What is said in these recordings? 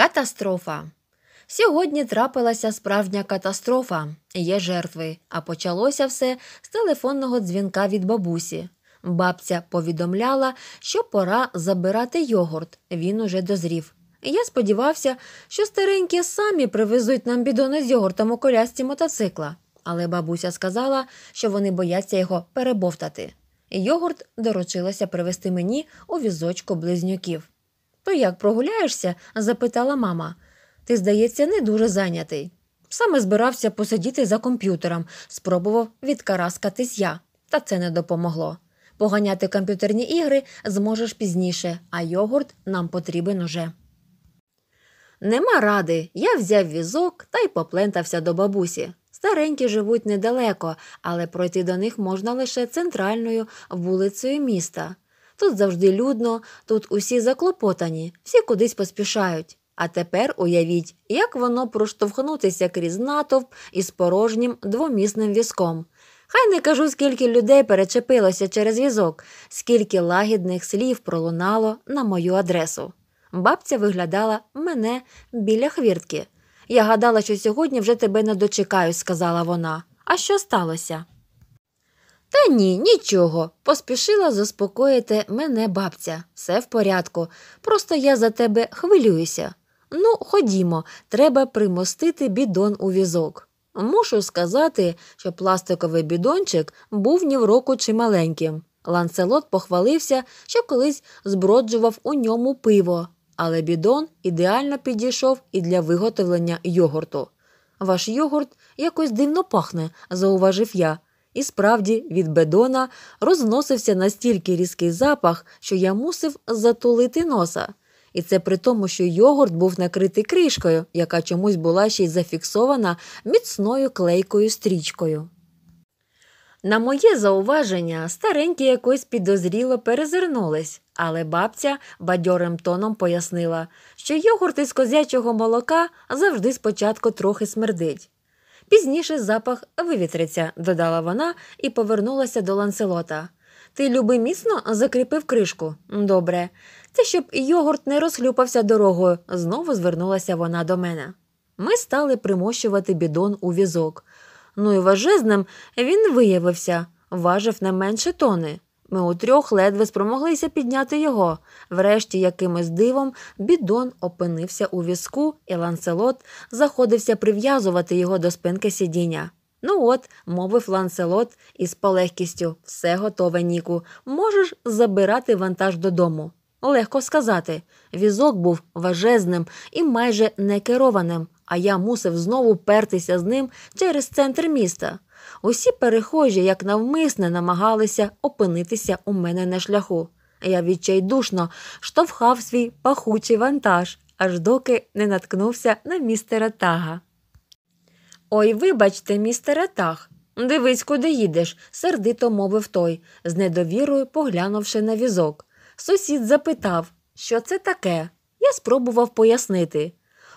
Катастрофа. Сьогодні трапилася справжня катастрофа. Є жертви, а почалося все з телефонного дзвінка від бабусі. Бабця повідомляла, що пора забирати йогурт, він уже дозрів. Я сподівався, що старенькі самі привезуть нам бідони з йогуртом у колясці мотоцикла, але бабуся сказала, що вони бояться його перебовтати. Йогурт доручилося привезти мені у візочку близнюків. То як прогуляєшся? запитала мама. Ти, здається, не дуже зайнятий. Саме збирався посидіти за комп'ютером, спробував відкараскатись я, та це не допомогло. Поганяти комп'ютерні ігри зможеш пізніше, а йогурт нам потрібен уже. Нема ради, я взяв візок та й поплентався до бабусі. Старенькі живуть недалеко, але пройти до них можна лише центральною вулицею міста. Тут завжди людно, тут усі заклопотані, всі кудись поспішають. А тепер уявіть, як воно проштовхнутися крізь натовп із порожнім двомісним візком. Хай не кажу, скільки людей перечепилося через візок, скільки лагідних слів пролунало на мою адресу. Бабця виглядала мене біля хвіртки. Я гадала, що сьогодні вже тебе не дочекаю, сказала вона. А що сталося? Та ні, нічого, поспішила заспокоїти мене бабця, все в порядку. Просто я за тебе хвилююся. Ну, ходімо, треба примостити бідон у візок. Мушу сказати, що пластиковий бідончик був ні в року маленьким. Ланселот похвалився, що колись зброджував у ньому пиво, але бідон ідеально підійшов і для виготовлення йогурту. Ваш йогурт якось дивно пахне, зауважив я. І справді від бедона розносився настільки різкий запах, що я мусив затулити носа. І це при тому, що йогурт був накритий кришкою, яка чомусь була ще й зафіксована міцною клейкою стрічкою. На моє зауваження, старенькі якось підозріло перезирнулись, але бабця бадьорим тоном пояснила, що йогурт із козячого молока завжди спочатку трохи смердить. Пізніше запах вивітриться, додала вона і повернулася до ланселота. Ти люби міцно закріпив кришку. Добре. Це щоб йогурт не розхлюпався дорогою, знову звернулася вона до мене. Ми стали примощувати бідон у візок. Ну і важезним він виявився, важив не менше тони. Ми утрьох ледве спромоглися підняти його. Врешті, якимось дивом, бідон опинився у візку, і ланселот заходився прив'язувати його до спинки сидіння. Ну от, мовив ланселот із полегкістю все готове, Ніку. Можеш забирати вантаж додому. Легко сказати. Візок був важезним і майже некерованим, а я мусив знову пертися з ним через центр міста. Усі перехожі, як навмисне, намагалися опинитися у мене на шляху. Я відчайдушно штовхав свій пахучий вантаж, аж доки не наткнувся на містера Тага. Ой, вибачте, містере Таг, дивись, куди їдеш, сердито мовив той, з недовірою поглянувши на візок. Сусід запитав, що це таке. Я спробував пояснити.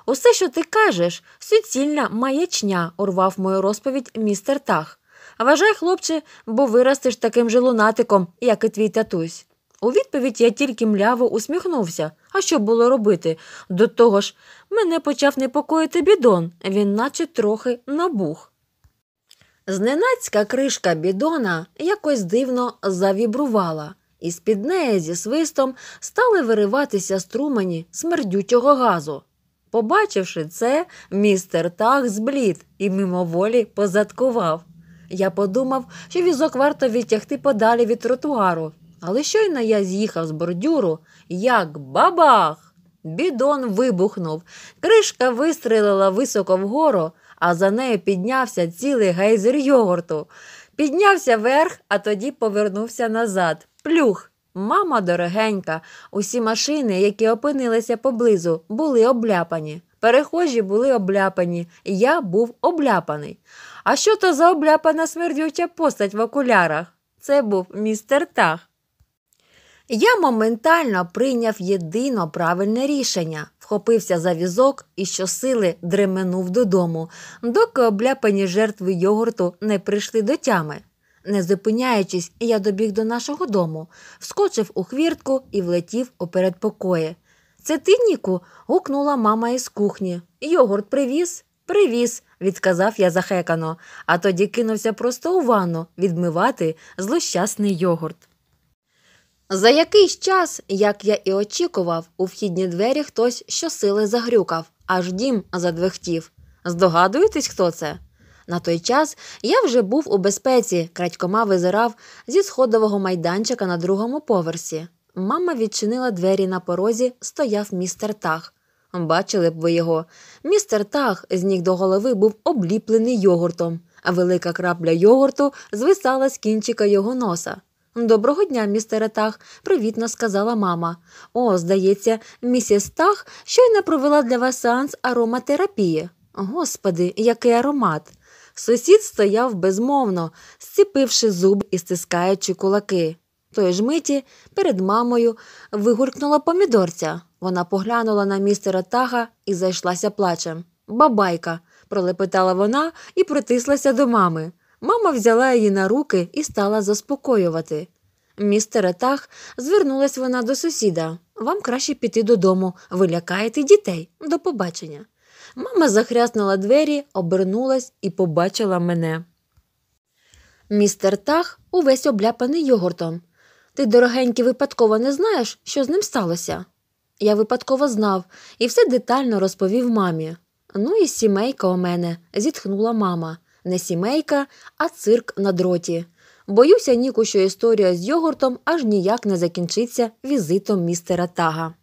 Усе, що ти кажеш, суцільна маячня, урвав мою розповідь містер Тах. Вважай, хлопче, бо виростеш таким же лунатиком, як і твій татусь. У відповідь я тільки мляво усміхнувся. А що було робити? До того ж, мене почав непокоїти бідон, він наче трохи набух. Зненацька кришка бідона якось дивно завібрувала, і з під неї зі свистом стали вириватися струмені смердючого газу. Побачивши це, містер Тах зблід і мимоволі позадкував. Я подумав, що візок варто відтягти подалі від тротуару, але щойно я з'їхав з бордюру, як бабах! Бідон вибухнув. Кришка вистрелила високо вгору, а за нею піднявся цілий гейзер йогурту. Піднявся вверх, а тоді повернувся назад. Плюх! Мама дорогенька, усі машини, які опинилися поблизу, були обляпані. Перехожі були обляпані, я був обляпаний. А що то за обляпана смердюча постать в окулярах? Це був містер Тах. Я моментально прийняв єдино правильне рішення, вхопився за візок і щосили дременув додому, доки обляпані жертви йогурту не прийшли до тями. Не зупиняючись, я добіг до нашого дому, вскочив у хвіртку і влетів у передпокої. Це ти, Ніку? гукнула мама із кухні. Йогурт привіз? Привіз, відказав я захекано, а тоді кинувся просто у ванну відмивати злощасний йогурт. За якийсь час, як я і очікував, у вхідні двері хтось щосили загрюкав, аж дім задвихтів. Здогадуєтесь, хто це? На той час я вже був у безпеці, крадькома визирав зі сходового майданчика на другому поверсі. Мама відчинила двері на порозі, стояв містер Тах. Бачили б ви його. Містер Тах з ніг до голови був обліплений йогуртом, а велика крапля йогурту звисала з кінчика його носа. Доброго дня, містере Тах, привітно сказала мама. О, здається, місіс Тах щойно провела для вас сеанс ароматерапії. Господи, який аромат! Сусід стояв безмовно, зціпивши зуби і стискаючи кулаки. Тої ж миті перед мамою вигуркнула помідорця. Вона поглянула на містера Тага і зайшлася плачем. Бабайка, пролепетала вона і притислася до мами. Мама взяла її на руки і стала заспокоювати. Містере Тах, звернулася вона до сусіда. Вам краще піти додому, ви лякаєте дітей. До побачення. Мама захряснула двері, обернулась і побачила мене. Містер Тах увесь обляпаний йогуртом. Ти, дорогенький, випадково не знаєш, що з ним сталося? Я випадково знав і все детально розповів мамі. Ну і сімейка у мене, зітхнула мама. Не сімейка, а цирк на дроті. Боюся, Ніку, що історія з йогуртом аж ніяк не закінчиться візитом містера Тага.